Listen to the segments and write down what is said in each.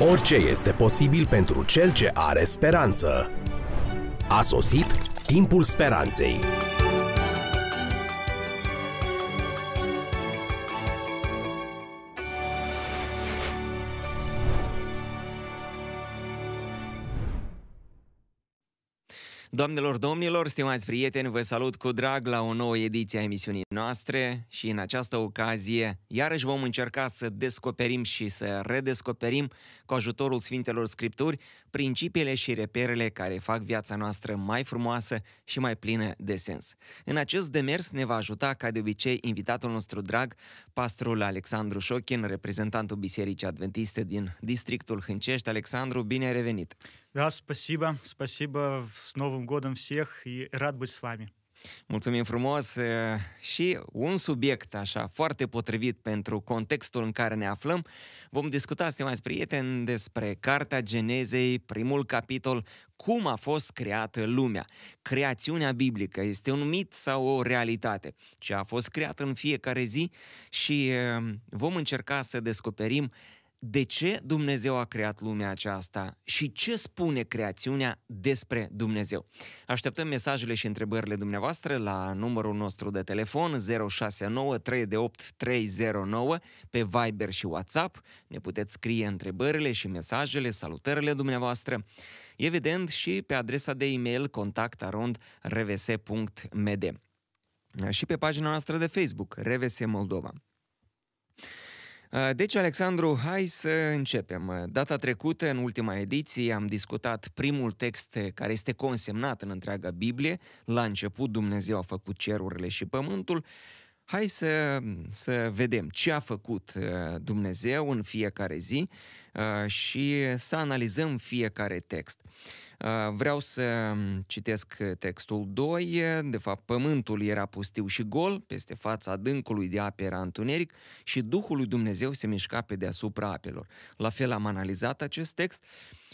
Orice este posibil pentru cel ce are speranță. A sosit timpul speranței. Doamnelor, domnilor, stimați prieteni, vă salut cu drag la o nouă ediție a emisiunii noastre și în această ocazie iarăși vom încerca să descoperim și să redescoperim cu ajutorul Sfintelor Scripturi principiile și reperele care fac viața noastră mai frumoasă și mai plină de sens. În acest demers ne va ajuta, ca de obicei, invitatul nostru drag, pastorul Alexandru Șochin, reprezentantul Bisericii Adventiste din districtul Hâncești. Alexandru, bine ai revenit! Da, spasiba, spasiba, s novum godam всех i rad buti s vami. Mulțumim frumos э, și un subiect așa foarte potrivit pentru contextul în care ne aflăm. Vom discuta, stimați prieteni, despre Cartea Genezei, primul capitol, cum a fost creată lumea. Creațiunea biblică este un mit sau o realitate, ce a fost creat în fiecare zi și ehm, vom încerca să descoperim de ce Dumnezeu a creat lumea aceasta și ce spune creațiunea despre Dumnezeu. Așteptăm mesajele și întrebările dumneavoastră la numărul nostru de telefon 069 388 pe Viber și WhatsApp. Ne puteți scrie întrebările și mesajele, salutările dumneavoastră. Evident și pe adresa de e-mail contactarondrvs.md și pe pagina noastră de Facebook, RVS Moldova. Uh, deci, Alexandru, hai să începem. Uh, data trecută, în ultima ediție, am discutat primul text uh, care este consemnat în întreaga Biblie. La început, Dumnezeu a făcut cerurile și pământul Hai să, să vedem ce a făcut uh, Dumnezeu în fiecare zi uh, și să analizăm fiecare text. Uh, vreau să um, citesc textul 2. De fapt, pământul era pustiu și gol, peste fața adâncului de ape era întuneric și Duhul lui Dumnezeu se mișca pe deasupra apelor. La fel am analizat acest text.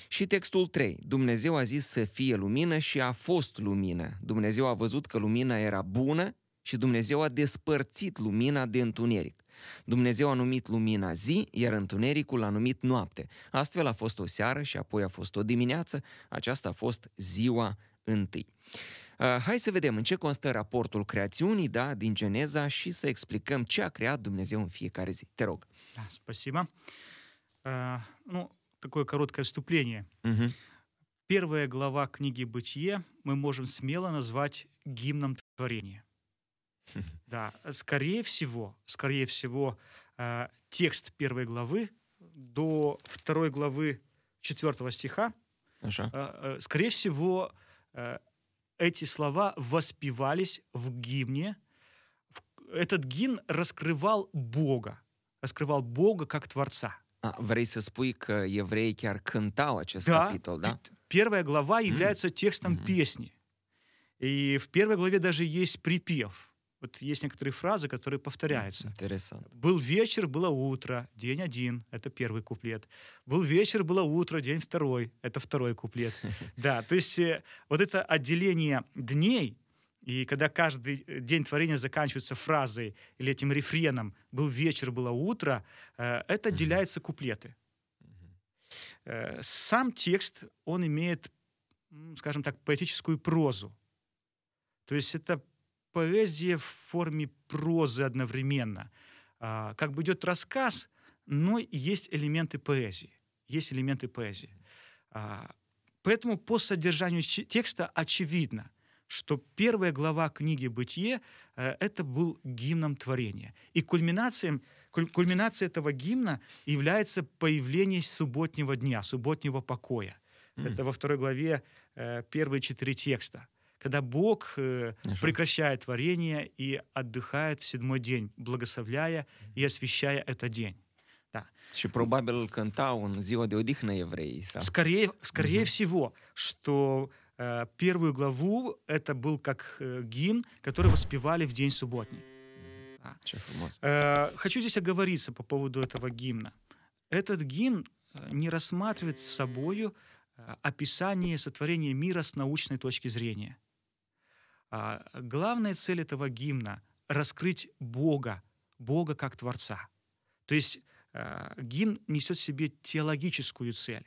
Și textul 3. Dumnezeu a zis să fie lumină și a fost lumină. Dumnezeu a văzut că lumina era bună și Dumnezeu a despărțit lumina de întuneric. Dumnezeu a numit lumina zi, iar întunericul a numit noapte. Astfel a fost o seară și apoi a fost o dimineață, aceasta a fost ziua întâi. Uh, hai să vedem în ce constă raportul creațiunii da, din Geneza și să explicăm ce a creat Dumnezeu în fiecare zi. Te rog. Da, спасибо. Uh, ну, такое короткое вступление. Uh-huh. Первая глава книги «Бытие» мы можем смело назвать гимном творения. Да, скорее всего, скорее всего, э, текст первой главы до второй главы четвертого стиха, э, э, скорее всего, э, эти слова воспевались в гимне. Этот гимн раскрывал Бога, раскрывал Бога как Творца. А, vrei să spui că evrei chiar да, capitol, да? Первая глава является mm. текстом mm-hmm. песни. И в первой главе даже есть припев – вот есть некоторые фразы, которые повторяются. Интересно. Был вечер, было утро, день один, это первый куплет. Был вечер, было утро, день второй, это второй куплет. Да, то есть э, вот это отделение дней, и когда каждый э, день творения заканчивается фразой или этим рефреном «был вечер, было утро», э, это отделяются куплеты. Сам текст, он имеет, скажем так, поэтическую прозу. То есть это поэзия в форме прозы одновременно. А, как бы идет рассказ, но есть элементы поэзии. Есть элементы поэзии. А, поэтому по содержанию текста очевидно, что первая глава книги «Бытие» э, это был гимном творения. И кульминацией, куль, кульминацией этого гимна является появление субботнего дня, субботнего покоя. Mm. Это во второй главе э, первые четыре текста – когда Бог э, прекращает творение и отдыхает в седьмой день, благословляя и освящая этот день. Да. Și probabil cânta un ziua de odihnă Скорее, скорее uh-huh. всего, что э, первую главу это был как э, гимн, который воспевали в день субботний. Да. Э, хочу здесь оговориться по поводу этого гимна. Этот гимн э, не рассматривает собою э, описание сотворения мира с научной точки зрения. А, главная цель этого гимна — раскрыть Бога, Бога как Творца. То есть а, гимн несет в себе теологическую цель,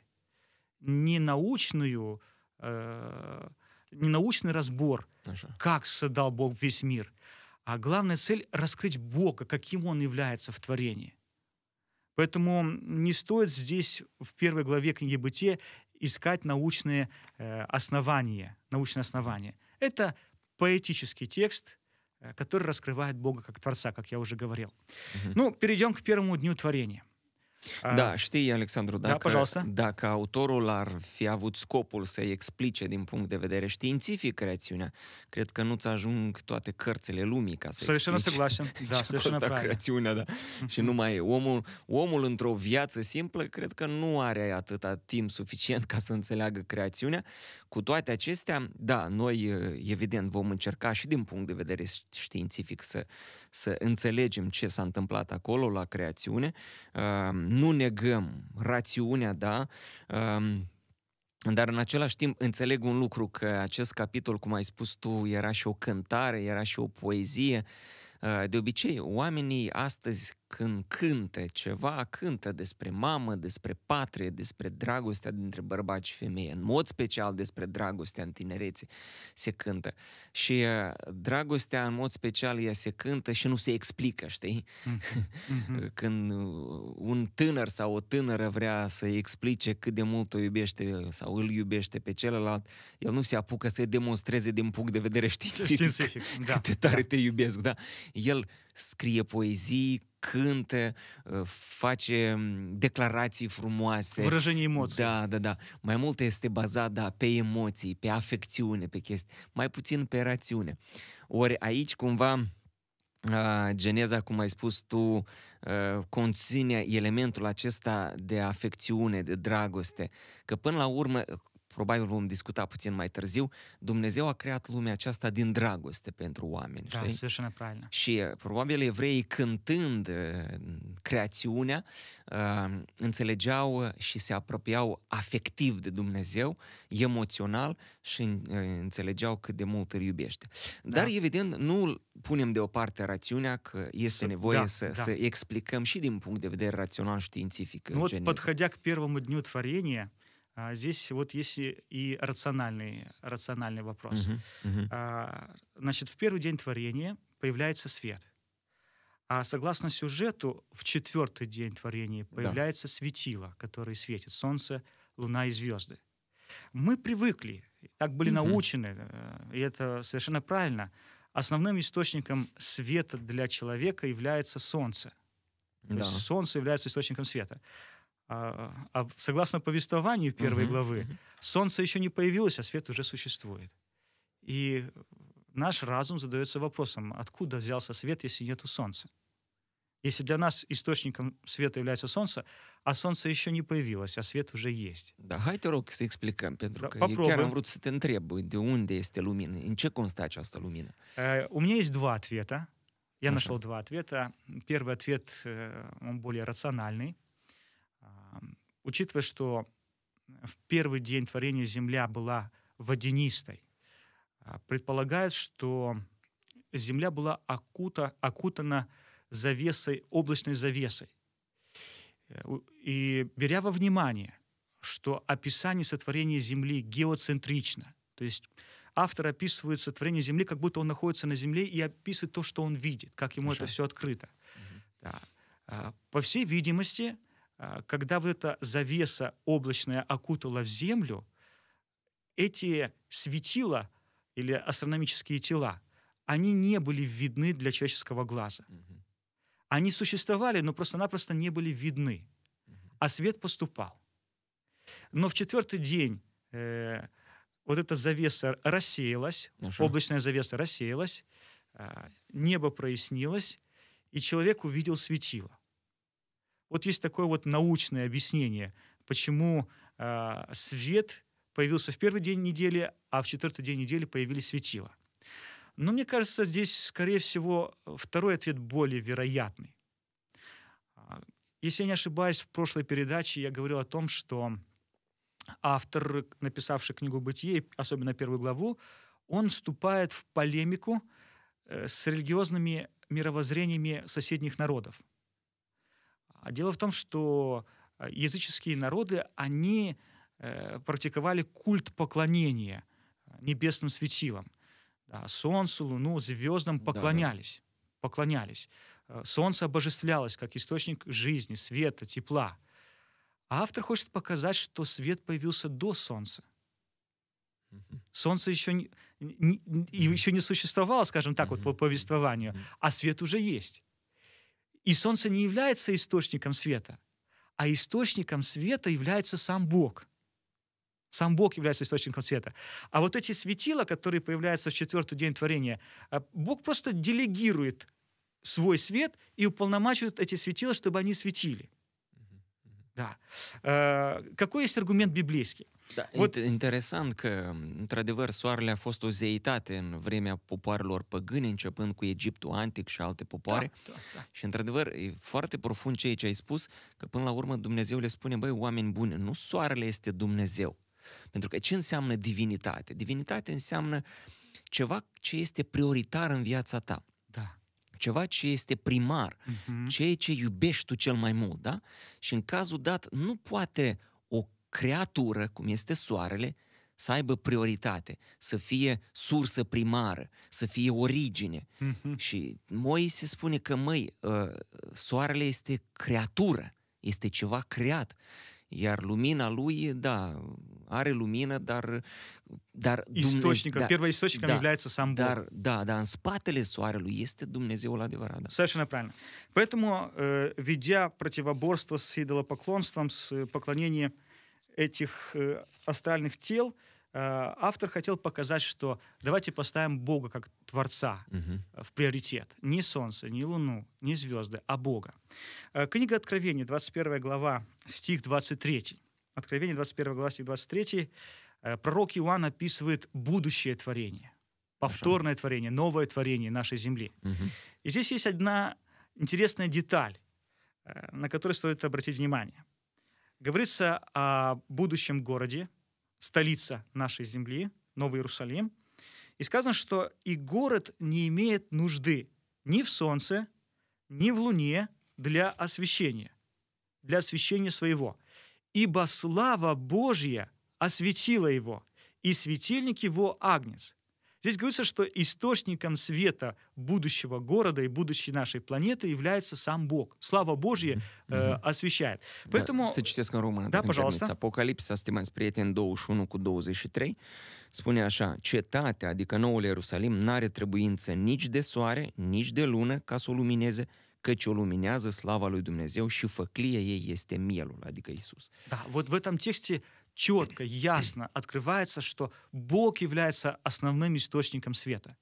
не научную, а, не научный разбор, Хорошо. как создал Бог весь мир, а главная цель — раскрыть Бога, каким Он является в творении. Поэтому не стоит здесь в первой главе книги Бытия искать научные э, основания, научные основания. Это поэтический текст, э, который раскрывает Бога как Творца, как я уже говорил. Угу. Ну, перейдем к первому дню творения. Da, știi, Alexandru, da, dacă, da, păi, pожалуйста. dacă autorul ar fi avut scopul să-i explice din punct de vedere științific creațiunea, cred că nu-ți ajung toate cărțile lumii ca să se согласен. Da, soverșină creațiunea, da. Mhm. Și nu mai e. Omul, omul într-o viață simplă, cred că nu are atâta timp suficient ca să înțeleagă creațiunea. Cu toate acestea, da, noi, evident, vom încerca și din punct de vedere științific să, să înțelegem ce s-a întâmplat acolo la creațiune. Um, nu negăm rațiunea, da, dar în același timp înțeleg un lucru, că acest capitol, cum ai spus tu, era și o cântare, era și o poezie. Ah, de obicei, oamenii astăzi când cânte ceva, cântă despre mamă, despre patrie, despre dragostea dintre bărbați și femeie, în mod special despre dragostea în tinerețe se cântă. Și uh, dragostea în mod special ea se cântă și nu se explică, știi? Mm-hmm. mm-hmm. când uh, un tânăr sau o tânără vrea să explice cât de mult o iubește sau îl iubește pe celălalt, el nu se apucă să demonstreze din punct de vedere științific, științific. Da. cât de tare da. te iubesc, da? El scrie poezii, cântă, uh, face mm, declarații frumoase. Vrăjenie emoții. Da, da, da. Mai mult este bazat, da, pe emoții, pe afecțiune, pe chestii, mai puțin pe rațiune. Ori aici, cumva, geneza, cum ai spus tu, conține elementul acesta de afecțiune, de dragoste, că până la urmă probabil vom discuta puțin mai târziu, Dumnezeu a creat lumea aceasta din dragoste pentru oameni. Da, știi? Și probabil evreii cântând creațiunea, înțelegeau și se apropiau afectiv de Dumnezeu, emoțional și înțelegeau cât de mult îl iubește. Da. Dar, da. evident, nu punem deoparte rațiunea că este nevoie da, să, da. să explicăm și din punct de vedere rațional științific. Nu, вот, geneza. подходя к первому дню творения, А, здесь вот есть и, и рациональный, рациональный вопрос. Угу, угу. А, значит, в первый день творения появляется свет. А согласно сюжету, в четвертый день творения появляется да. светило, которое светит солнце, луна и звезды. Мы привыкли, так были угу. научены, э, и это совершенно правильно. Основным источником света для человека является солнце. Да. Солнце является источником света. А, а, согласно повествованию первой угу. главы, солнце еще не появилось, а свет уже существует. И наш разум задается вопросом, откуда взялся свет, если нету солнца? Если для нас источником света является Солнце, а Солнце еще не появилось, а свет уже есть. Давайте рок să explicăm, pentru da, попробуем. chiar am vrut să te întreb de unde лумина, lumină, în ce constă această lumină. у меня есть два ответа. Я Așa. нашел два ответа. Первый ответ, э, он более рациональный учитывая, что э, в первый день творения Земля была водянистой, а, предполагают, что Земля была окута, окутана завесой, облачной завесой. Э, и беря во внимание, что описание сотворения Земли геоцентрично, то есть автор описывает сотворение Земли, как будто он находится на Земле и описывает то, что он видит, как ему Хорошо. это все открыто. Угу. Да. А, по всей видимости, а, когда вот эта завеса облачная окутала в землю, эти светила или астрономические тела, они не были видны для человеческого глаза. Они существовали, но просто-напросто не были видны. А свет поступал. Но в четвертый день э, вот эта завеса рассеялась, ну, облачная завеса рассеялась, э, небо прояснилось, и человек увидел светило. Вот есть такое вот научное объяснение, почему э, свет появился в первый день недели, а в четвертый день недели появились светила. Но мне кажется, здесь, скорее всего, второй ответ более вероятный. А, если я не ошибаюсь, в прошлой передаче я говорил о том, что автор, написавший книгу «Бытие», особенно первую главу, он вступает в полемику э, с религиозными мировоззрениями соседних народов – а дело в том, что э, языческие народы, они э, практиковали культ поклонения э, небесным светилам. Да, солнцу, луну, звездам поклонялись. Да, да. поклонялись. Солнце обожествлялось как источник жизни, света, тепла. А автор хочет показать, что свет появился до солнца. Солнце еще не, не, еще не существовало, скажем так, вот по повествованию, а свет уже есть. И солнце не является источником света, а источником света является сам Бог. Сам Бог является источником света. А вот эти светила, которые появляются в четвертый день творения, а, Бог просто делегирует свой свет и уполномачивает эти светила, чтобы они светили. Da. Какой есть аргумент библейский? Da, вот... Interesant că, într-adevăr, soarele a fost o zeitate în vremea popoarelor păgâne, începând cu Egiptul antic și alte popoare. Da, da, da. Și, într-adevăr, e foarte profund ceea ce ai spus, că până la urmă Dumnezeu le spune, băi, oameni buni, nu soarele este Dumnezeu. Pentru că ce înseamnă divinitate? Divinitate înseamnă ceva ce este prioritar în viața ta ceva ce este primar, uh-huh. ceea ce iubești tu cel mai mult, da? Și în cazul dat nu poate o creatură, cum este soarele, să aibă prioritate, să fie sursă primară, să fie origine. Uh-huh. Și moi se spune că, măi, ă, soarele este creatură, este ceva creat Iar lumina lui, da, are lumină, dar... dar Источником, Dumnezeu, da, источником да, является сам Бог. Dar, да, да, în spatele soarelui este Dumnezeul adevărat. Da. Совершенно правильно. Поэтому, э, видя противоборство с идолопоклонством, с поклонением этих э, астральных тел, Э, автор хотел показать, что давайте поставим Бога как Творца угу. в приоритет. Не Солнце, не Луну, не звезды, а Бога. Э, книга Откровения, 21 глава, стих 23. Откровение, 21 глава, стих 23. Пророк Иоанн описывает будущее творение. Повторное Хорошо. творение, новое творение нашей земли. Угу. И здесь есть одна интересная деталь, на которую стоит обратить внимание. Говорится о будущем городе, столица нашей земли, Новый Иерусалим. И сказано, что и город не имеет нужды ни в солнце, ни в луне для освещения, для освещения своего. Ибо слава Божья осветила его, и светильник его Агнец. Здесь говорится, что источником света будущего города и будущей нашей планеты является сам Бог. Слава Божья э, освещает. Поэтому... Să citesc în română. Da, pожалуйста. Apocalipsa, stimați prieteni, 21 cu 23, spune așa, cetatea, adică noul Ierusalim, n-are trebuință nici de soare, nici de lună ca să o lumineze, căci o luminează slava lui Dumnezeu și făclia ei este mielul, adică Isus. Da, вот в этом тексте четко, ясно открывается, что Бог является основным источником света.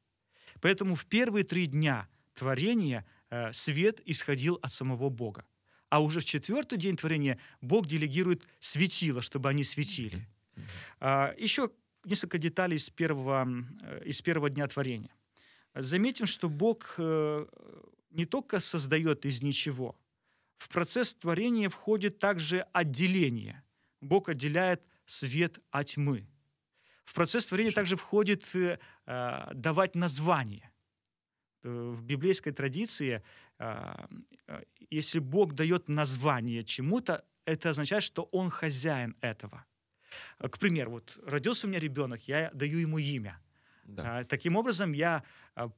Поэтому в первые три дня творения э, свет исходил от самого Бога. А уже в четвертый день творения Бог делегирует светило, чтобы они светили. А, еще несколько деталей из первого, э, из первого дня творения. Заметим, что Бог э, не только создает из ничего, в процесс творения входит также отделение. Бог отделяет свет от тьмы. В процесс творения также входит э, э давать название. В библейской традиции, э, э, если Бог дает название чему-то, это означает, что Он хозяин этого. Э, к примеру, вот родился у меня ребенок, я даю ему имя. Да. А, таким образом, я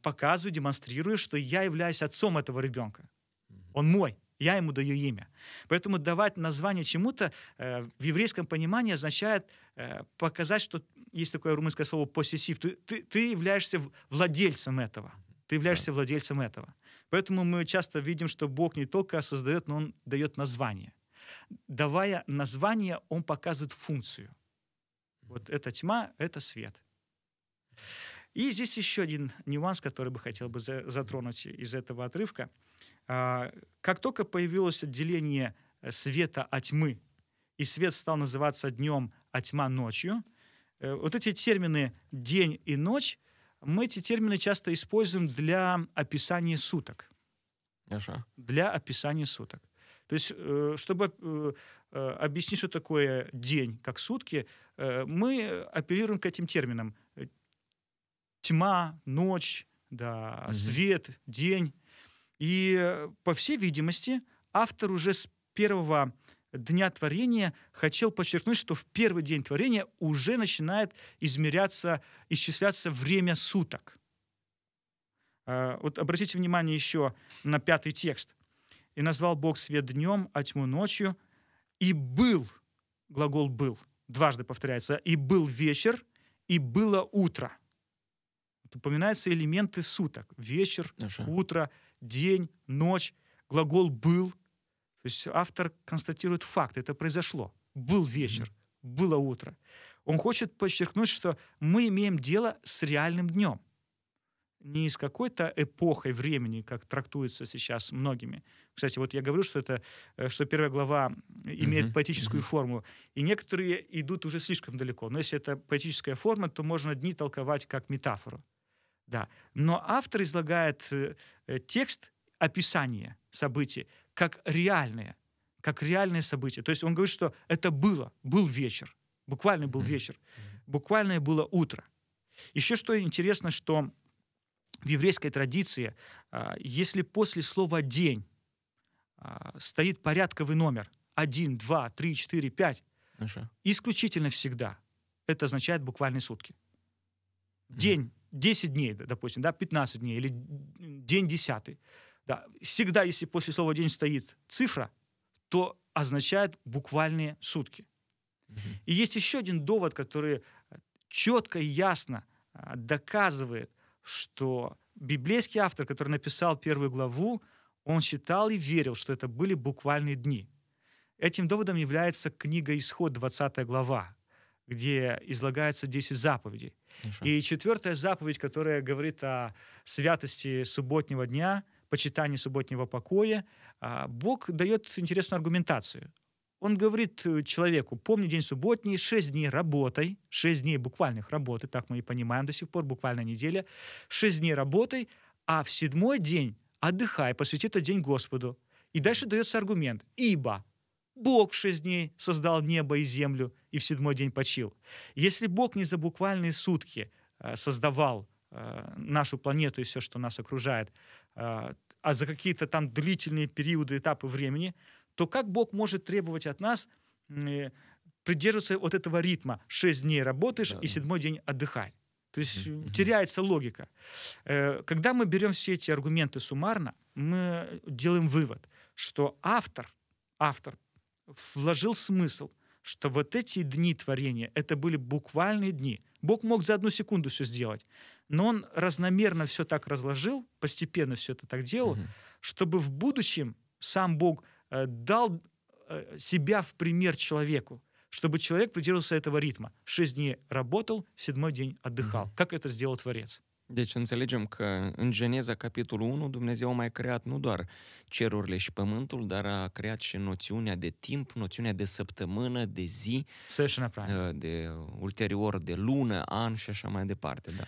показываю, демонстрирую, что я являюсь отцом этого ребенка. Угу. Он мой. Я ему даю имя. Поэтому давать название чему-то э, в еврейском понимании означает э, показать, что есть такое румынское слово «посессив». Ты, ты, ты являешься владельцем этого. Ты являешься владельцем этого. Поэтому мы часто видим, что Бог не только создает, но Он дает название. Давая название, Он показывает функцию. Вот это тьма, это свет. И здесь еще один нюанс, который бы хотел бы затронуть из этого отрывка – а, как только появилось отделение э, света от тьмы, и свет стал называться днем, а тьма ночью, э, вот эти термины «день» и «ночь», мы эти термины часто используем для описания суток. Хорошо. Для описания суток. То есть, э, чтобы объяснить, что такое день, как сутки, мы апеллируем к этим терминам. Тьма, ночь, да, свет, день – и, э, по всей видимости, автор уже с первого дня творения хотел подчеркнуть, что в первый день творения уже начинает измеряться, исчисляться время суток. А, вот обратите внимание еще на пятый текст. «И назвал Бог свет днем, а тьму ночью, и был» — глагол «был», дважды повторяется, «и был вечер, и было утро». упоминаются элементы суток — вечер, Наша. утро — день, ночь, глагол «был». То есть автор констатирует факт, это произошло. Был вечер, было утро. Он хочет подчеркнуть, что мы имеем дело с реальным днем. Не с какой-то эпохой времени, как трактуется сейчас многими. Кстати, вот я говорю, что, это, э, что первая глава имеет uh-huh, поэтическую uh-huh. форму, и некоторые идут уже слишком далеко. Но если это поэтическая форма, то можно дни толковать как метафору. Да. Но автор излагает э, э, текст, описания событий, как реальные, как реальные события. То есть он говорит, что это было, был вечер, буквально был вечер, буквально было утро. Еще что интересно, что в еврейской традиции, а, если после слова «день» а, стоит порядковый номер один, два, три, четыре, пять, ну исключительно всегда, это означает буквально сутки. День 10 дней, допустим, да, 15 дней или день 10. Да. Всегда, если после слова день стоит цифра, то означает буквальные сутки. И есть еще один довод, который э, четко и ясно э, доказывает, что библейский автор, который написал первую главу, он считал и верил, что это были буквальные дни. Этим доводом является книга «Исход», 20 глава, где излагается 10 заповедей. Хорошо. И четвертая заповедь, которая говорит о святости субботнего дня, почитании субботнего покоя, а, Бог дает интересную аргументацию. Он говорит э, человеку, помни день субботний, шесть дней работай, шесть дней буквальных работы, так мы и понимаем до сих пор, буквально неделя, шесть дней работай, а в седьмой день отдыхай, посвяти этот день Господу. И дальше дается аргумент. Ибо Бог в шесть дней создал небо и землю и в седьмой день почил. Если Бог не за буквальные сутки э, создавал э, нашу планету и все, что нас окружает, э, а за какие-то там длительные периоды, этапы времени, то как Бог может требовать от нас придерживаться вот этого ритма? Шесть дней работаешь да. и седьмой день отдыхай. То есть mm-hmm. теряется логика. Когда мы берем все эти аргументы суммарно, мы делаем вывод, что автор, автор вложил смысл, что вот эти дни творения, это были буквальные дни. Бог мог за одну секунду все сделать, но он разномерно все так разложил, постепенно все это так делал, угу. чтобы в будущем сам Бог э, дал э, себя в пример человеку, чтобы человек придерживался этого ритма. Шесть дней работал, седьмой день отдыхал. Угу. Как это сделал Творец? Deci înțelegem că în Geneza, capitolul 1, Dumnezeu a mai creat nu doar cerurile și pământul, dar a creat și noțiunea de timp, noțiunea de săptămână, de zi, uh, de ulterior de lună, an și așa mai departe. Da.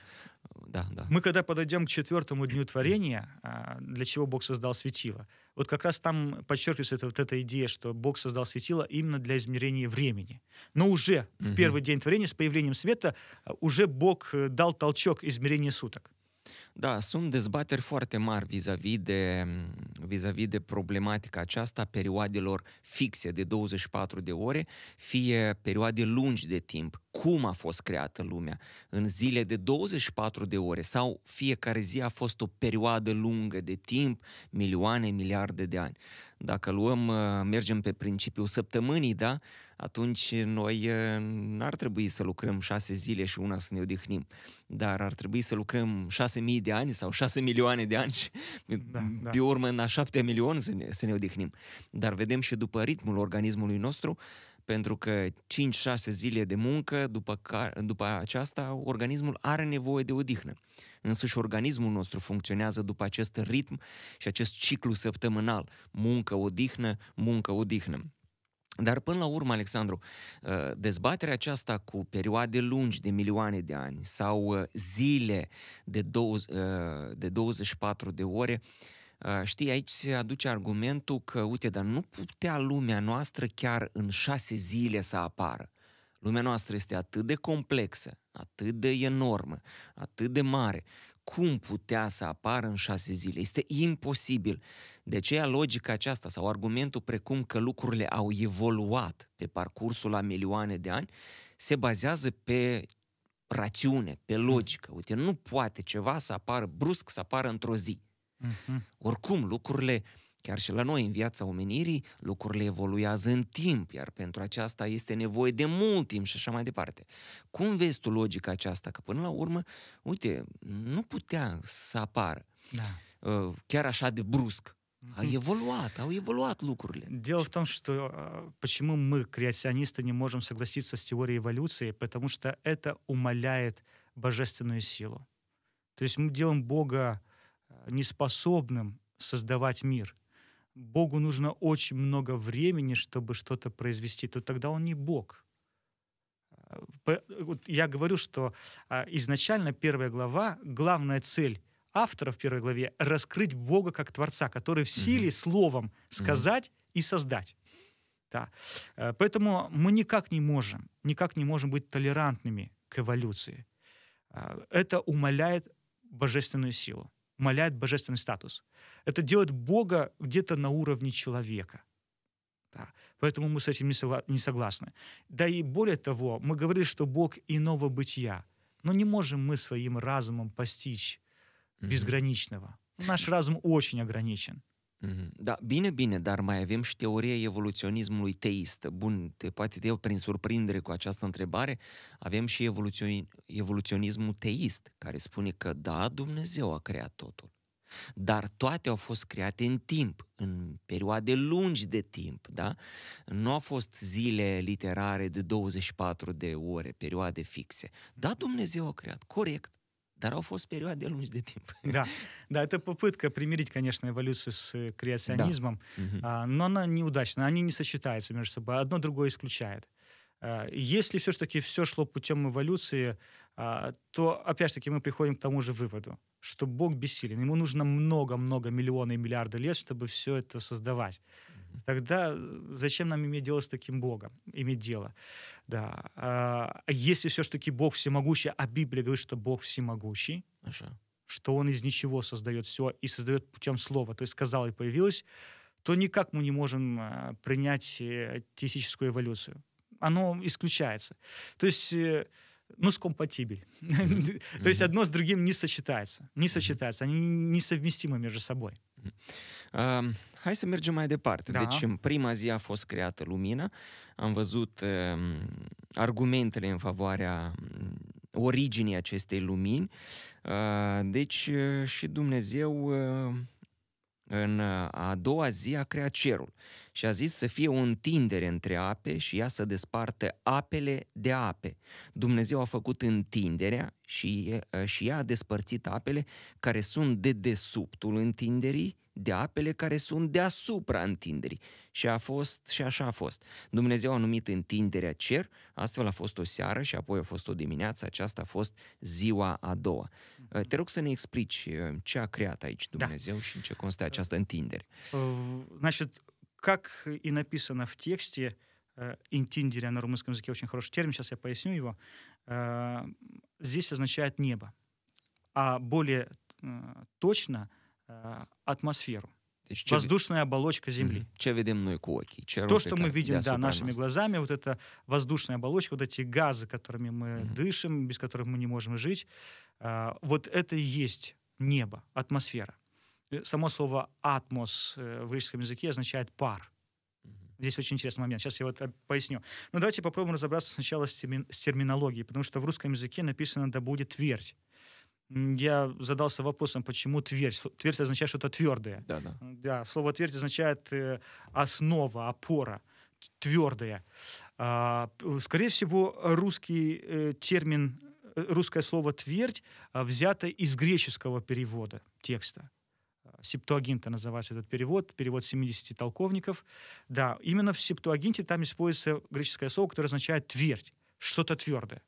Да, да. Мы когда подойдем к четвертому дню творения, а, для чего Бог создал светило, вот как раз там подчеркивается это, вот эта идея, что Бог создал светило именно для измерения времени. Но уже в первый день творения с появлением света а, уже Бог э, дал толчок измерения суток. Da, sunt dezbateri foarte mari vis-a-vis de, vis-a-vis de problematica aceasta perioadelor fixe de 24 de ore, fie perioade lungi de timp. Cum a fost creată lumea? În zile de 24 de ore sau fiecare zi a fost o perioadă lungă de timp, milioane, miliarde de ani. Dacă luăm, uh, mergem pe principiul săptămânii, da, atunci noi uh, n-ar trebui să lucrăm șase zile și una să ne odihnim, dar ar trebui să lucrăm șase mii de ani sau șase milioane de ani și da, da. pe urmă în a șapte milion să ne, să ne odihnim. Dar vedem și după ritmul organismului nostru, pentru că 5-6 zile de muncă, după, care, după aceasta, organismul are nevoie de odihnă. Uh, însuși organismul nostru funcționează după acest ritm și acest ciclu săptămânal. Muncă, odihnă, muncă, odihnă. Dar până la urmă, Alexandru, ă, dezbaterea aceasta cu perioade lungi de milioane de ani sau ă, zile de, dou- ă, de 24 de ore, știi, aici se aduce argumentul că, uite, dar nu putea lumea noastră chiar în șase zile să apară. Lumea noastră este atât de complexă, atât de enormă, atât de mare. Cum putea să apară în șase zile? Este imposibil. De aceea logica aceasta sau argumentul precum că lucrurile au evoluat pe parcursul a milioane de ani se bazează pe rațiune, pe mm. logică. Uite, nu poate ceva să apară brusc, să apară într-o zi. Uh-huh. Oricum, lucrurile uh, Chiar și la noi, în viața omenirii, lucrurile evoluează în timp, iar pentru aceasta este nevoie de mult timp și așa mai departe. Cum vezi tu logica aceasta? Că până la urmă, uite, nu putea să apară da. Ă, chiar așa de brusc. A mhm. evoluat, au evoluat lucrurile. Дело в том, что почему мы, креационисты, не можем cu teoria evoluției, pentru că что это умаляет божественную силу. То есть мы делаем Бога неспособным создавать мир – Богу нужно очень много времени, чтобы что-то произвести, то тогда он не Бог. Э, я говорю, что а, изначально первая глава, главная цель автора в первой главе — раскрыть Бога как Творца, который в силе mm словом сказать mm и создать. Да. Э, поэтому мы никак не можем, никак не можем быть толерантными к эволюции. Э, это умаляет божественную силу умаляет божественный статус. Это делает Бога где-то на уровне человека. Да. Поэтому мы с этим не, согла- не согласны. Да и более того, мы говорили, что Бог иного бытия. Но не можем мы своим разумом постичь mm-hmm. безграничного. Наш разум очень ограничен. Mm-hmm. Da, bine, bine, dar mai avem și teoria evoluționismului teist. Bun, te poate te iau prin surprindere cu această întrebare. Avem și evoluțion, evoluționismul teist, care spune că da, Dumnezeu a creat totul. Dar toate au fost create în timp, în perioade lungi de timp, da? Nu au fost zile literare de 24 de ore, perioade fixe. Da, Dumnezeu a creat, corect. Dar au fost perioade lungi de timp. Да, да, это попытка примирить, конечно, эволюцию с э, креационизмом, да. А, но она неудачна, они не сочетаются между собой, одно другое исключает. А, если все-таки все шло путем эволюции, а, то, опять-таки, мы приходим к тому же выводу, что Бог бессилен. Ему нужно много-много миллионов и миллиарды лет, чтобы все это создавать. Тогда э, зачем нам иметь дело с таким Богом? Иметь дело. Да. А, а если все-таки Бог всемогущий, а Библия говорит, что Бог всемогущий, Хорошо. А что Он из ничего создает все и создает путем слова, то есть сказал и появилось, то никак мы не можем а, принять э, теистическую эволюцию. Оно исключается. То есть э, ну, скомпатибель. Mm-hmm. То есть одно с другим не сочетается. Не сочетается. Они несовместимы между собой. Um, hai să mergem mai departe. Da. Deci în prima zi a fost creată lumina, am văzut uh, argumentele în favoarea mm, originii acestei lumini, uh, deci uh, și Dumnezeu... Uh, în uh, a doua zi a creat cerul și a zis să fie o întindere între ape și ea să desparte apele de ape. Dumnezeu a făcut întinderea și, uh, și ea a despărțit apele care sunt de desubtul întinderii de apele care sunt deasupra întinderii. Și a fost și așa a fost. Dumnezeu a numit întinderea cer, astfel a fost o seară și apoi a fost o dimineață, aceasta a fost ziua a doua. Te rog să ne explici ce a creat aici Dumnezeu da. și în ce constă această întindere. Значит, как и написано в тексте, интиндерия э, на румынском языке очень хороший термин, сейчас я поясню его, э, здесь означает небо, а более э, точно атмосферу. Deci ce воздушная оболочка Земли. Че видим noi cu То, что мы видим, да, нашими глазами, вот эта воздушная оболочка, вот эти газы, которыми мы дышим, без которых мы не можем жить, а, вот это и есть небо, атмосфера. Э, само слово «атмос» э, в греческом языке означает «пар». Здесь очень интересный момент. Сейчас я вот э, поясню. Но ну, давайте попробуем разобраться сначала с, терми- с терминологией, потому что в русском языке написано «да будет твердь». Я задался вопросом, почему твердь? Твердь означает что-то твердое. Да, да. да слово твердь означает основа, опора, твердое. А, скорее всего, русский термин русское слово «твердь» а, взято из греческого перевода текста. А, септуагинта называется этот перевод, перевод 70 толковников. Да, именно в Септуагинте там используется греческое слово, которое означает «твердь», что-то твердое.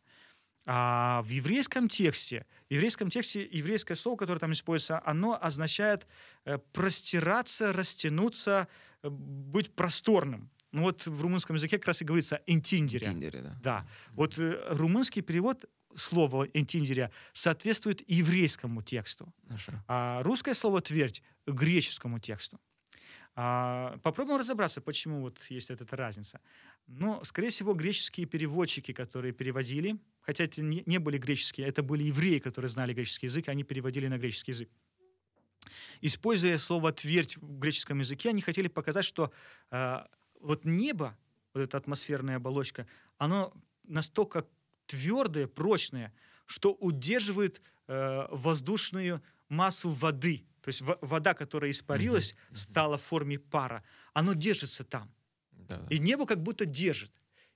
А в еврейском тексте, в еврейском тексте еврейское слово, которое там используется, оно означает э, простираться, растянуться, э, быть просторным. Ну вот в румынском языке как раз и говорится «интиндере». «Интиндере», да. Да. Вот э, румынский перевод слово «энтиндеря» соответствует еврейскому тексту, Хорошо. а русское слово «твердь» — греческому тексту. А, попробуем разобраться, почему вот есть эта, эта разница. Но, скорее всего, греческие переводчики, которые переводили, хотя это не, не были греческие, а это были евреи, которые знали греческий язык, они переводили на греческий язык. Используя слово «твердь» в греческом языке, они хотели показать, что э, вот небо, вот эта атмосферная оболочка, оно настолько твердое, прочное, что удерживает э, воздушную массу воды. То есть вода, которая испарилась, угу, стала в форме пара. Оно держится там. Да, да. И небо как будто держит.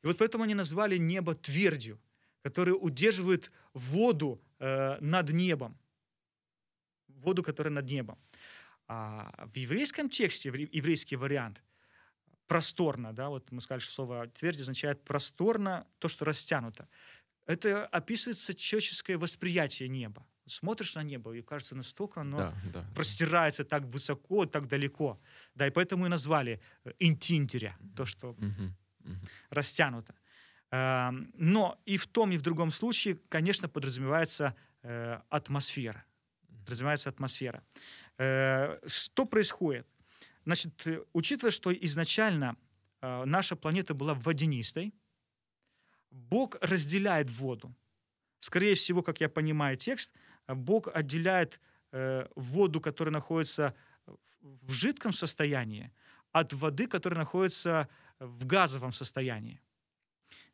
И вот поэтому они назвали небо твердью, которая удерживает воду э, над небом. Воду, которая над небом. А в еврейском тексте, еврейский вариант, просторно, да, вот мы сказали, что слово твердь означает просторно, то, что растянуто. Это описывается человеческое восприятие неба. Смотришь на небо, и кажется, настолько оно да, да, простирается да. так высоко, так далеко. Да, и поэтому и назвали э, интиндеря, то, что угу, угу. растянуто. Эм, но и в том, и в другом случае, конечно, подразумевается э, атмосфера. Подразумевается атмосфера. Э, что происходит? Значит, учитывая, что изначально наша планета была водянистой, Бог разделяет воду. Скорее всего, как я понимаю текст, Бог отделяет э, воду, которая находится в, в жидком состоянии, от воды, которая находится в газовом состоянии.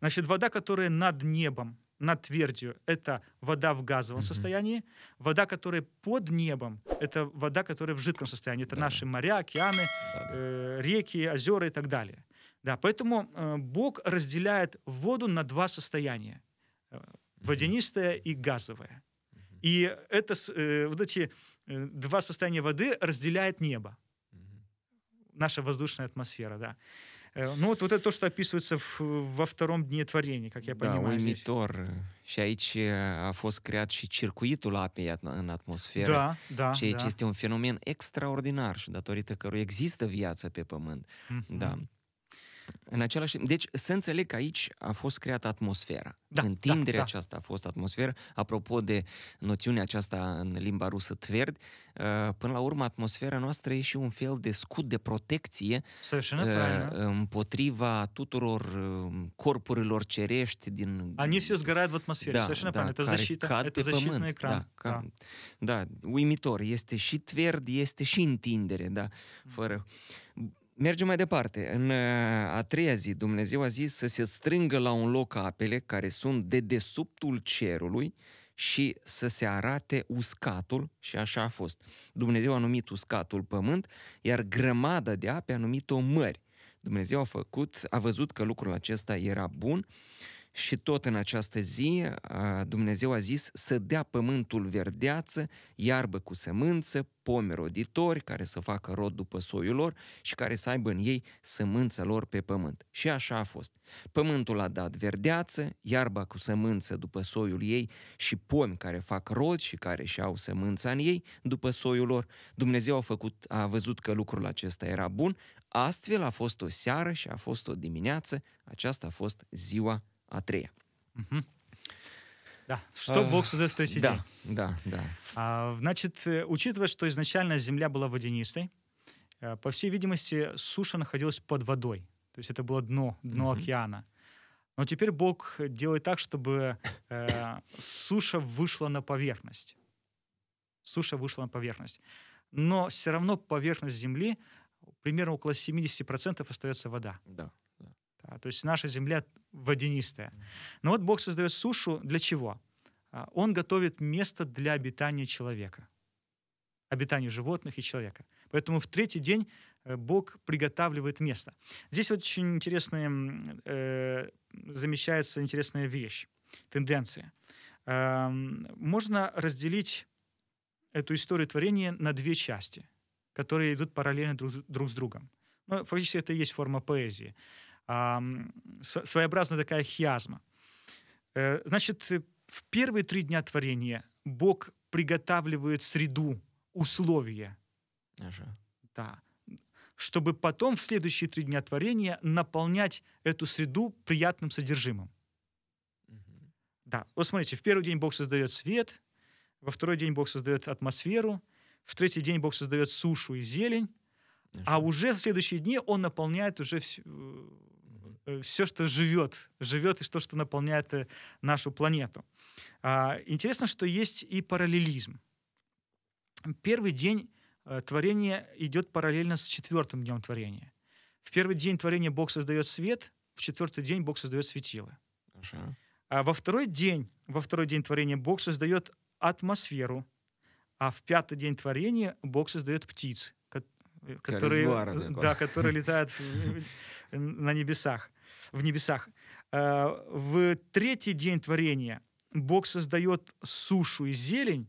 Значит, вода, которая над небом, над твердью, это вода в газовом mm-hmm. состоянии. Вода, которая под небом, это вода, которая в жидком состоянии. Это да. наши моря, океаны, Э, реки, озера и так далее. Да, поэтому э, Бог разделяет воду на два состояния. Э, водянистое и газовое. И это, э, вот эти два состояния воды разделяет небо. Наша воздушная атмосфера, да. Ну вот, вот это то, что описывается в, во втором дне творения, как я понимаю. Да, uimitor. Здесь. Și aici a fost creat și circuitul apei în atmosferă, da, da, ceea ce da. este un fenomen extraordinar și datorită căruia există viață pe Pământ. Mm-hmm. Da. În același timp, deci să înțeleg că aici a fost creată atmosfera. Da, Întinderea da, da. aceasta a fost atmosferă. Apropo de noțiunea aceasta în limba rusă tverd, uh, până la urmă atmosfera noastră e și un fel de scut de protecție Совершенно uh, împotriva tuturor um, corpurilor cerești din... Они se сгорают de atmosferă, da, să da, правильно. Это cad pe pământ. Ecran. Da, ca, da. da, uimitor. Este și tverd, este și întindere, da, mm. fără... Mm. Mergem mai departe. În uh, a treia zi, Dumnezeu a zis să se strângă la un loc apele care sunt de desubtul cerului și să se arate uscatul și așa a fost. Dumnezeu a numit uscatul pământ, iar grămadă de ape a numit-o mări. Dumnezeu a făcut, a văzut că lucrul acesta era bun și tot în această zi Dumnezeu a zis să dea pământul verdeață, iarbă cu sămânță, pomi roditori care să facă rod după soiul lor și care să aibă în ei sămânța lor pe pământ. Și așa a fost. Pământul a dat verdeață, iarba cu sămânță după soiul ei și pomi care fac rod și care și au sămânța în ei după soiul lor. Dumnezeu a, făcut, a văzut că lucrul acesta era bun, astfel a fost o seară și a fost o dimineață, aceasta a fost ziua А3. Угу. Да, что а, Бог создает в той сети. Да, да, да. А, значит, э, учитывая, что изначально Земля была водянистой, э, по всей видимости, суша находилась под водой. То есть это было дно, дно угу. океана. Но теперь Бог делает так, чтобы э, суша вышла на поверхность. Суша вышла на поверхность. Но все равно поверхность Земли примерно около 70% остается вода. Да. А, то есть наша земля водянистая. Но вот Бог создает сушу для чего? А, Он готовит место для обитания человека, обитания животных и человека. Поэтому в третий день э, Бог приготавливает место. Здесь очень интересная, э, замещается интересная вещь, тенденция. Э, можно разделить эту историю творения на две части, которые идут параллельно друг, друг с другом. Ну, фактически это и есть форма поэзии своеобразная такая хиазма. Э, значит, в первые три дня творения Бог приготавливает среду, условия. Ага. Да. Чтобы потом в следующие три дня творения наполнять эту среду приятным содержимым. Угу. Да. Вот смотрите, в первый день Бог создает свет, во второй день Бог создает атмосферу, в третий день Бог создает сушу и зелень, а ага. а уже в следующие дни Он наполняет уже все э, Э, все, что живет, живет и то, что наполняет э, нашу планету. А, интересно, что есть и параллелизм. Первый день э, творения идет параллельно с четвертым днем творения. В первый день творения Бог создает свет, в четвертый день Бог создает светило. А во второй день, во второй день творения Бог создает атмосферу, а в пятый день творения Бог создает птиц, которые, да, которые летают на небесах в небесах. Э, в третий день творения Бог создает сушу и зелень,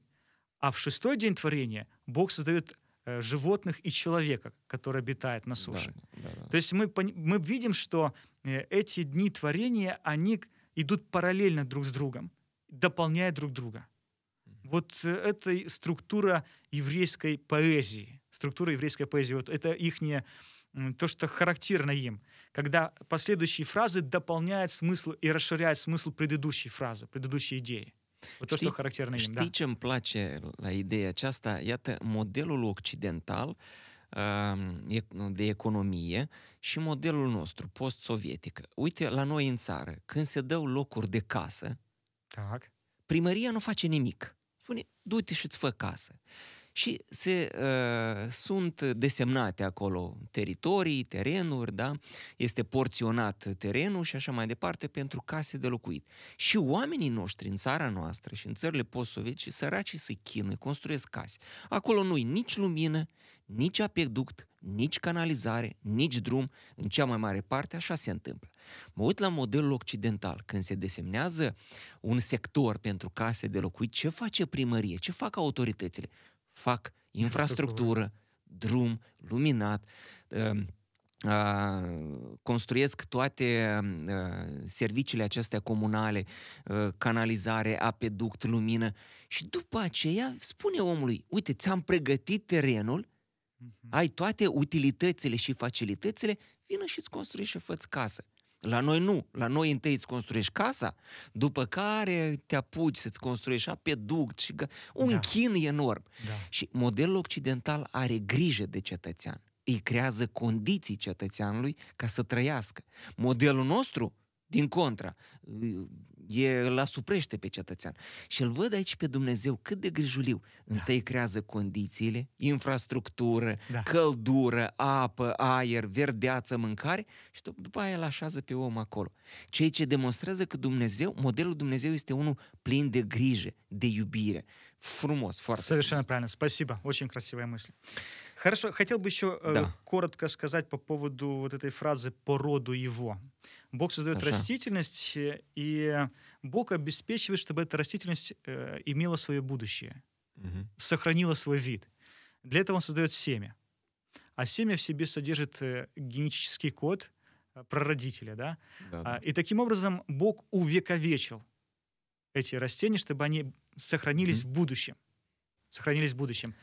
а в шестой день творения Бог создает э, животных и человека, который обитает на суше. Да, да, да. То есть мы, мы видим, что э, эти дни творения, они идут параллельно друг с другом, дополняя друг друга. Вот это структура еврейской поэзии. Структура еврейской поэзии. Вот это их то, что характерно им. когда последующие фразы дополняют смысл и расширяют смысл предыдущей фразы, предыдущей идеи. Вот știi, то, что характерно им, да. da. ce îmi place la ideea aceasta? Iată, modelul occidental de economie și modelul nostru post-sovietic. Uite, la noi în țară, când se dau locuri de casă, Tac. primăria nu face nimic. Spune, du-te și-ți fă casă și se, uh, sunt desemnate acolo teritorii, terenuri, da? este porționat terenul și așa mai departe pentru case de locuit. Și oamenii noștri în țara noastră și în țările post-sovietice, săracii se chinuie, construiesc case. Acolo nu-i nici lumină, nici apeduct, nici canalizare, nici drum, în cea mai mare parte așa se întâmplă. Mă uit la modelul occidental, când se desemnează un sector pentru case de locuit, ce face primărie, ce fac autoritățile? fac infrastructură, drum, luminat, um, construiesc toate um, serviciile acestea comunale, canalizare, apeduct, lumină și după aceea spune omului, uite, ți-am pregătit terenul, mhm. ai toate utilitățile și facilitățile, vină și-ți construiești și fă casă. La noi nu. La noi întâi îți construiești casa, după care te apuci să-ți construiești apeduct și gă... un da. chin enorm. Da. Și modelul occidental are grijă de cetățean. Îi creează condiții cetățeanului ca să trăiască. Modelul nostru, din contra, e, îl asuprește pe cetățean. Și îl văd aici pe Dumnezeu cât de grijuliu. Da. Întâi creează condițiile, infrastructură, da. căldură, apă, aer, verdeață, mâncare și după aia îl așează pe om acolo. Ceea ce demonstrează că Dumnezeu, modelul Dumnezeu este unul plin de grijă, de iubire. Frumos, foarte Совершенно frumos. правильно. Спасибо. Очень красивая мысль. Хорошо. Хотел бы еще э, да. коротко сказать по поводу вот этой фразы «по роду его». Бог создает Хорошо. растительность, э, и Бог обеспечивает, чтобы эта растительность э, имела свое будущее, угу. сохранила свой вид. Для этого он создает семя. А семя в себе содержит э, генетический код э, прародителя. Да? Да, а, да. А, и таким образом Бог увековечил эти растения, чтобы они сохранились угу. в будущем сохранились в будущем.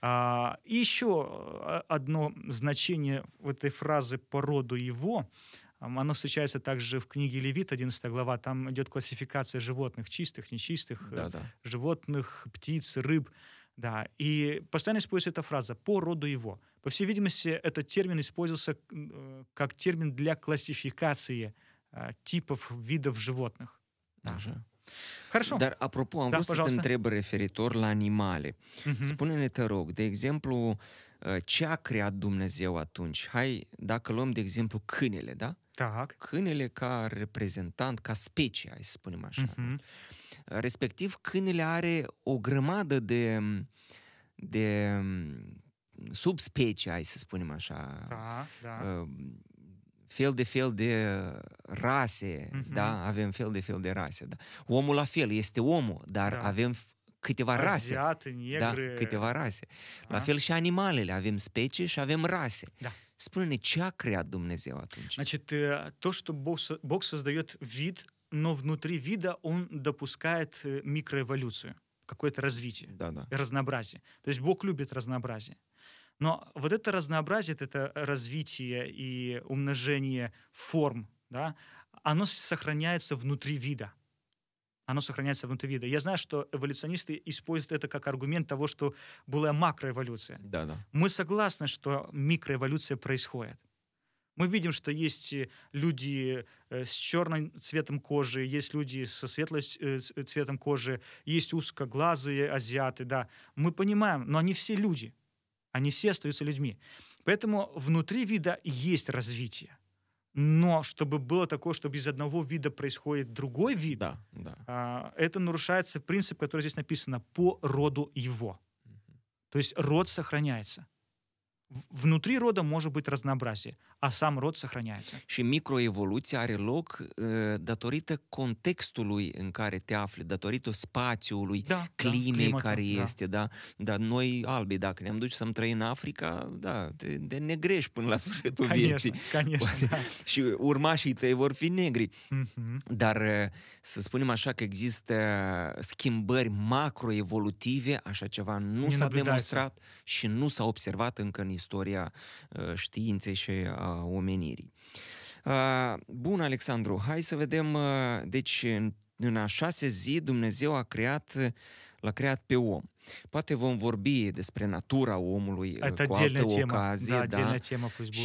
А, и еще э, одно значение в этой фразы «по роду его» Оно встречается также в книге Левит, 11 глава. Там идет классификация животных, чистых, нечистых, э, да, да. животных, птиц, рыб. Да, и постоянно используется эта фраза «по роду его». По всей видимости, этот термин использовался э, как термин для классификации э, типов, видов животных. Даже. А а да. Хорошо. Dar, apropo, am da, vrut să te întreb referitor la animale. Uh-huh. Spune-ne, te rog, de exemplu, uh, Uh, ce a creat Dumnezeu atunci? Hai, dacă luăm de exemplu câinele, da? Da. Câinele ca reprezentant, ca specie, hai să spunem așa. Uh-huh. Respectiv, câinele are o grămadă de, de um, subspecie, hai să spunem așa. Da, da. Uh, fel de fel de rase, uh-huh. da? Avem fel de fel de rase, da? Omul la fel, este omul, dar da. avem câteva rase. Aziate, negre. Da, câteva rase. A? La fel și animalele. Avem specii și avem rase. Da. Spune-ne ce a creat Dumnezeu atunci. Значит, э, то, что Бог, Бог создает вид, но внутри вида он допускает э, микроэволюцию, какое-то развитие, да, да. разнообразие. То есть Бог любит разнообразие. Но вот это разнообразие, это развитие и умножение форм, да, оно сохраняется внутри вида оно сохраняется внутри вида. Я знаю, что эволюционисты используют это как аргумент того, что была макроэволюция. Да, да. Мы согласны, что микроэволюция происходит. Мы видим, что есть э, люди э, с черным цветом кожи, есть люди со светлым э, цветом кожи, есть узкоглазые азиаты, да. Мы понимаем, но они все люди. Они все остаются людьми. Поэтому внутри вида есть развитие но чтобы было такое, чтобы из одного вида происходит другой вид, да, да. А, это нарушается принцип, который здесь написано, по роду его. Угу. То есть род сохраняется. Внутри рода может быть разнообразие, а сам род сохраняется. Și microevoluția are loc э, datorită contextului în care te afli, datorită spațiului, da, da climei da, climatul, care da. este, da. Dar noi albi, dacă ne-am duce să-mi trăim în Africa, da, te, te negrești până la sfârșitul vieții. Конечно, da. Și urmașii tăi vor fi negri. Mm-hmm. Dar uh, să spunem așa că există schimbări macroevolutive, așa ceva nu ne s-a demonstrat și nu s-a observat încă în istoria uh, științei și a omenirii. Uh, bun, Alexandru, hai să vedem, uh, deci în a șase zi Dumnezeu a creat l-a creat pe om. Poate vom vorbi despre natura omului Ata cu da, altă ocazie, Da, da, da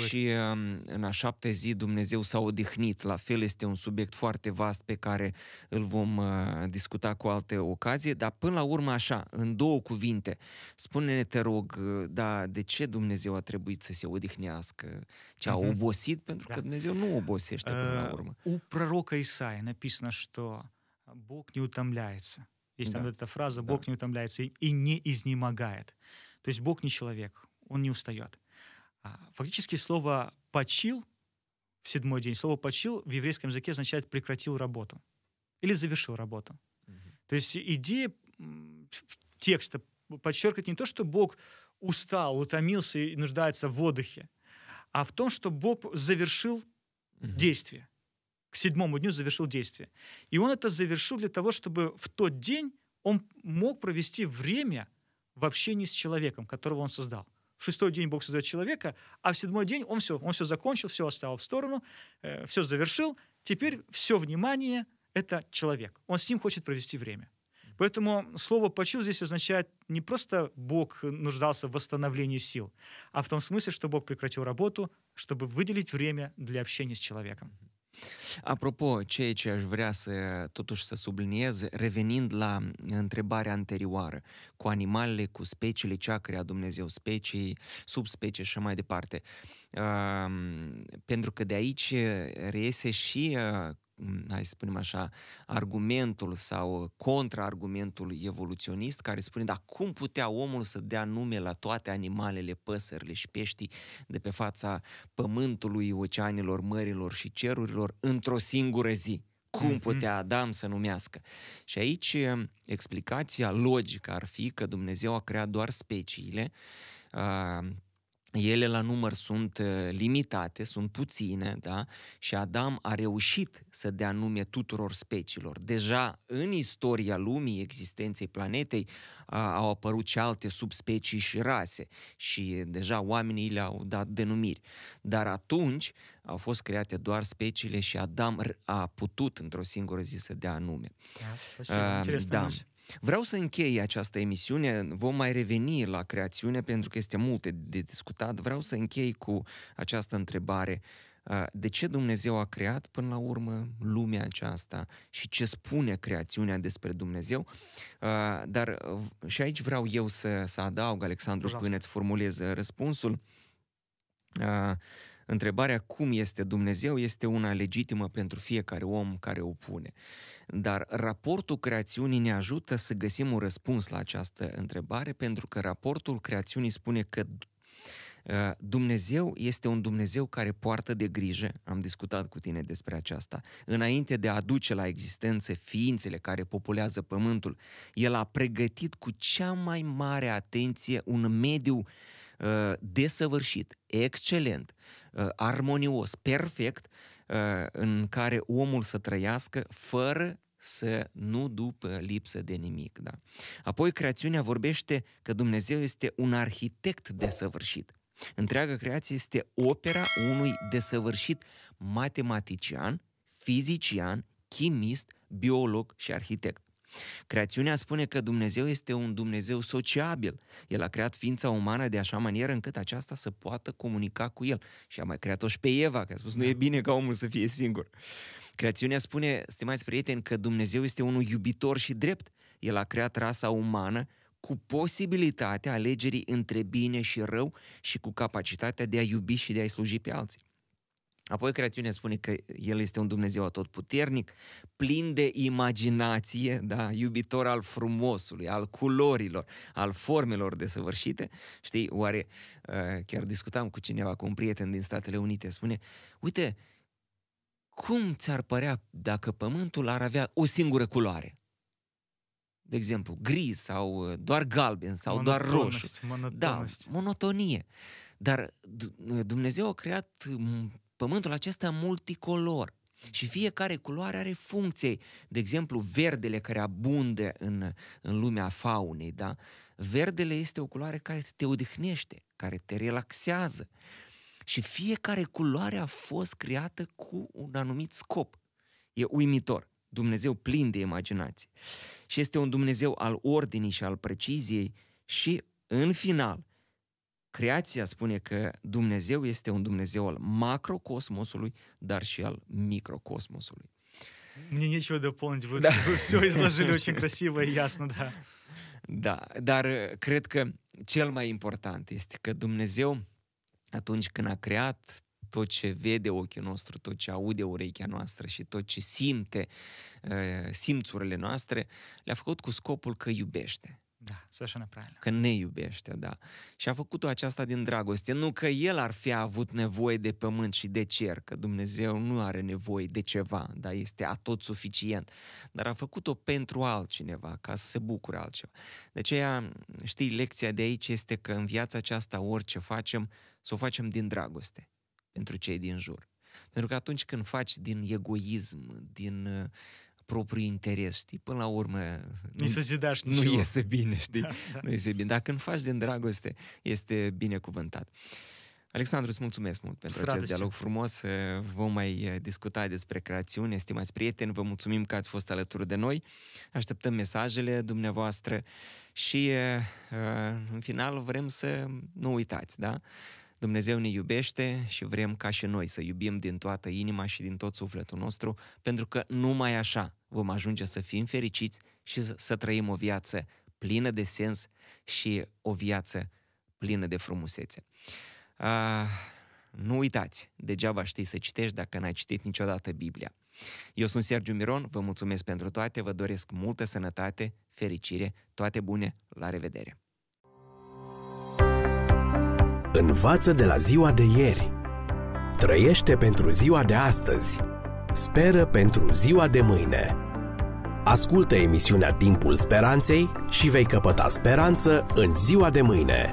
și um, în a șapte zi Dumnezeu s-a odihnit. La fel este un subiect foarte vast pe care îl vom uh, discuta cu alte ocazie, dar până la urmă așa, în două cuvinte, spune-ne, te rog, uh, da, de ce Dumnezeu a trebuit să se odihnească? Ce a mhm. obosit? Pentru da. că Dumnezeu nu obosește până la uh, urmă. У пророка Исаия написано, că Bog не утомляется. Есть да. там вот эта фраза «Бог да. не утомляется и, и не изнемогает». То есть Бог не человек, Он не устает. А, фактически слово «почил» в седьмой день, слово «почил» в еврейском языке означает «прекратил работу» или «завершил работу». Угу. То есть идея текста подчеркивает не то, что Бог устал, утомился и нуждается в отдыхе, а в том, что Бог завершил угу. действие к седьмому дню завершил действие. И он это завершил для того, чтобы в тот день он мог провести время в общении с человеком, которого он создал. В шестой день Бог создает человека, а в седьмой день он все, он все закончил, все оставил в сторону, э, все завершил. Теперь все внимание — это человек. Он с ним хочет провести время. Поэтому слово «почил» здесь означает не просто Бог нуждался в восстановлении сил, а в том смысле, что Бог прекратил работу, чтобы выделить время для общения с человеком. Apropo, ceea ce aș vrea să totuși să subliniez, revenind la întrebarea anterioară, cu animalele, cu speciile, ce a creat Dumnezeu, specii, subspecie și mai departe. Uh, pentru că de aici reiese și uh, hai să spunem așa, argumentul sau contraargumentul evoluționist care spune, dar cum putea omul să dea nume la toate animalele, păsările și peștii de pe fața pământului, oceanelor, mărilor și cerurilor într-o singură zi? cum mhm. putea Adam să numească. Și aici eh, explicația logică ar fi că Dumnezeu a creat doar speciile ah, ele la număr sunt uh, limitate, sunt puține, da? Și Adam a reușit să dea nume tuturor speciilor. Deja în istoria lumii, existenței planetei, au apărut și alte subspecii și rase și deja oamenii le-au dat denumiri. Dar atunci au fost create doar speciile și Adam a putut într-o singură zi să dea nume. Da, uh, da. Vreau să închei această emisiune, vom mai reveni la creațiune pentru că este multe de discutat. Vreau să închei cu această întrebare. De ce Dumnezeu a creat până la urmă lumea aceasta și ce spune creațiunea despre Dumnezeu? Dar și aici vreau eu să, să adaug, Alexandru, Just. până îți formulez răspunsul. Întrebarea cum este Dumnezeu este una legitimă pentru fiecare om care o pune. Dar raportul creațiunii ne ajută să găsim un răspuns la această întrebare, pentru că raportul creațiunii spune că uh, Dumnezeu este un Dumnezeu care poartă de grijă, am discutat cu tine despre aceasta. Înainte de a aduce la existență ființele care populează pământul, el a pregătit cu cea mai mare atenție un mediu uh, desăvârșit, excelent, uh, armonios, perfect, Uh, în care omul să trăiască fără să nu după lipsă de nimic. Da? Apoi creațiunea vorbește că Dumnezeu este un arhitect desăvârșit. Întreaga creație este opera unui desăvârșit matematician, fizician, chimist, biolog și arhitect. Creațiunea spune că Dumnezeu este un Dumnezeu sociabil. El a creat ființa umană de așa manieră încât aceasta să poată comunica cu el. Și a mai creat-o și pe Eva, că a spus, nu e da. bine ca omul să fie singur. Creațiunea spune, stimați prieteni, că Dumnezeu este unul iubitor și drept. El a creat rasa umană cu posibilitatea alegerii între bine și rău și cu capacitatea de a iubi și de a-i sluji pe alții. Apoi creațiunea spune că El este un Dumnezeu atotputernic, plin de imaginație, da? iubitor al frumosului, al culorilor, al formelor desăvârșite. Știi, oare ă, chiar discutam cu cineva, cu un prieten din Statele Unite, spune, uite, cum ți-ar părea dacă pământul ar avea o singură culoare? de exemplu, gri sau ă, doar galben sau doar roșu. Monotonie. Da, monotonie. Dar Dumnezeu a creat pământul acesta multicolor. Și fiecare culoare are funcție. De exemplu, verdele care abunde în, în lumea faunei, da? Verdele este o culoare care te odihnește, care te relaxează. Și fiecare culoare a fost creată cu un anumit scop. E uimitor. Dumnezeu plin de imaginație. Și este un Dumnezeu al ordinii și al preciziei și, în final, Creația spune că Dumnezeu este un Dumnezeu al macrocosmosului, dar și al microcosmosului. Мне нечего дополнить, вы, да. вы все изложили очень красиво и ясно, да. Da, dar uh, cred că cel mai important este că Dumnezeu, atunci când a creat tot ce vede ochiul nostru, tot ce aude urechea noastră și tot ce simte uh, simțurile noastre, le-a făcut cu scopul că iubește. Da, să așa правильно. Că ne iubește, da. Și a făcut-o aceasta din dragoste. Nu că el ar fi avut nevoie de pământ și de cer, că Dumnezeu nu are nevoie de ceva, dar este atot suficient. Dar a făcut-o pentru altcineva, ca să se bucure altceva. De aceea, știi, lecția de aici este că în viața aceasta orice facem, să o facem din dragoste pentru cei din jur. Pentru că atunci când faci din egoism, din propriu interes, știi? Până la urmă... Nu, să nu iese bine, știi? Da, da. Nu iese bine. Dacă îl faci din dragoste, este binecuvântat. Alexandru, îți mulțumesc mult pentru Stradă acest dialog frumos. Vom mai eh, discuta despre creațiune. Stimați prieteni, vă mulțumim că ați fost alături de noi. Așteptăm mesajele dumneavoastră și eh, în final vrem să nu uitați, da? Dumnezeu ne iubește și vrem ca și noi să iubim din toată inima și din tot sufletul nostru, pentru că numai așa vom ajunge să fim fericiți și să, trăim o viață plină de sens și o viață plină de frumusețe. Uh, nu uitați, degeaba știi să citești dacă n-ai citit niciodată Biblia. Eu sunt Sergiu Miron, vă mulțumesc pentru toate, vă doresc multă sănătate, fericire, toate bune, la revedere! Învață de la ziua de ieri. Trăiește pentru ziua de astăzi. Speră pentru ziua de mâine. Ascultă emisiunea Timpul Speranței și vei căpăta speranță în ziua de mâine.